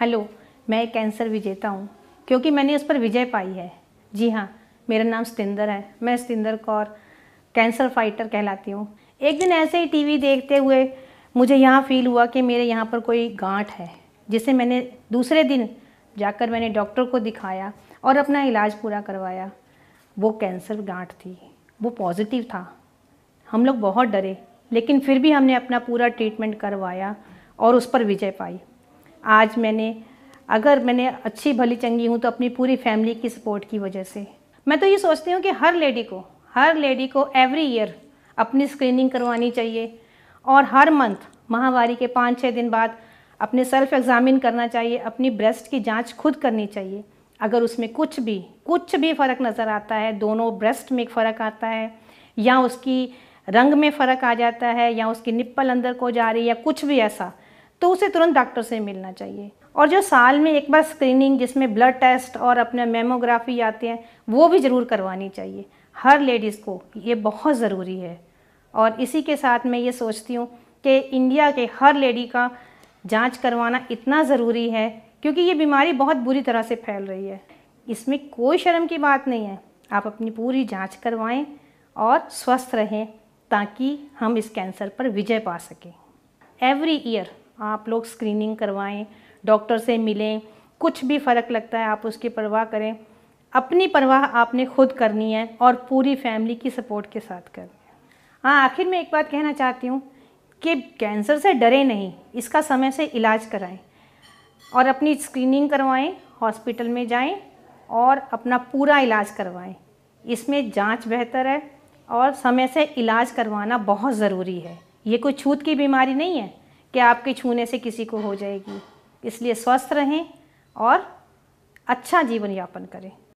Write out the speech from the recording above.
hello मैं एक cancer विजेता हूँ क्योंकि मैंने उस पर विजय पाई है जी हाँ मेरा नाम सतेंद्र है मैं सतिंदर कौर कैंसर फाइटर कहलाती हूँ एक दिन ऐसे ही टीवी देखते हुए मुझे यहाँ फील हुआ कि मेरे यहाँ पर कोई गांठ है जिसे मैंने दूसरे दिन जाकर मैंने डॉक्टर को दिखाया और अपना इलाज पूरा करवाया वो कैंसर गांठ थी वो पॉजिटिव था हम लोग बहुत डरे लेकिन फिर भी हमने अपना पूरा ट्रीटमेंट करवाया और उस पर विजय पाई आज मैंने अगर मैंने अच्छी भली चंगी हूँ तो अपनी पूरी फैमिली की सपोर्ट की वजह से मैं तो ये सोचती हूँ कि हर लेडी को हर लेडी को एवरी ईयर अपनी स्क्रीनिंग करवानी चाहिए और हर मंथ माहवारी के पाँच छः दिन बाद अपने सेल्फ एग्ज़ामिन करना चाहिए अपनी ब्रेस्ट की जांच खुद करनी चाहिए अगर उसमें कुछ भी कुछ भी फ़र्क नज़र आता है दोनों ब्रेस्ट में फ़र्क आता है या उसकी रंग में फ़र्क आ जाता है या उसकी निप्पल अंदर को जा रही है या कुछ भी ऐसा तो उसे तुरंत डॉक्टर से मिलना चाहिए और जो साल में एक बार स्क्रीनिंग जिसमें ब्लड टेस्ट और अपने मेमोग्राफी आते हैं वो भी ज़रूर करवानी चाहिए हर लेडीज़ को ये बहुत ज़रूरी है और इसी के साथ मैं ये सोचती हूँ कि इंडिया के हर लेडी का जांच करवाना इतना ज़रूरी है क्योंकि ये बीमारी बहुत बुरी तरह से फैल रही है इसमें कोई शर्म की बात नहीं है आप अपनी पूरी जांच करवाएं और स्वस्थ रहें ताकि हम इस कैंसर पर विजय पा सकें एवरी ईयर आप लोग स्क्रीनिंग करवाएं डॉक्टर से मिलें कुछ भी फ़र्क लगता है आप उसकी परवाह करें अपनी परवाह आपने खुद करनी है और पूरी फैमिली की सपोर्ट के साथ करनी है हाँ आखिर में एक बात कहना चाहती हूँ कि कैंसर से डरे नहीं इसका समय से इलाज कराएं और अपनी स्क्रीनिंग करवाएं हॉस्पिटल में जाएं और अपना पूरा इलाज करवाएं इसमें जांच बेहतर है और समय से इलाज करवाना बहुत ज़रूरी है ये कोई छूत की बीमारी नहीं है कि आपके छूने से किसी को हो जाएगी इसलिए स्वस्थ रहें और अच्छा जीवन यापन करें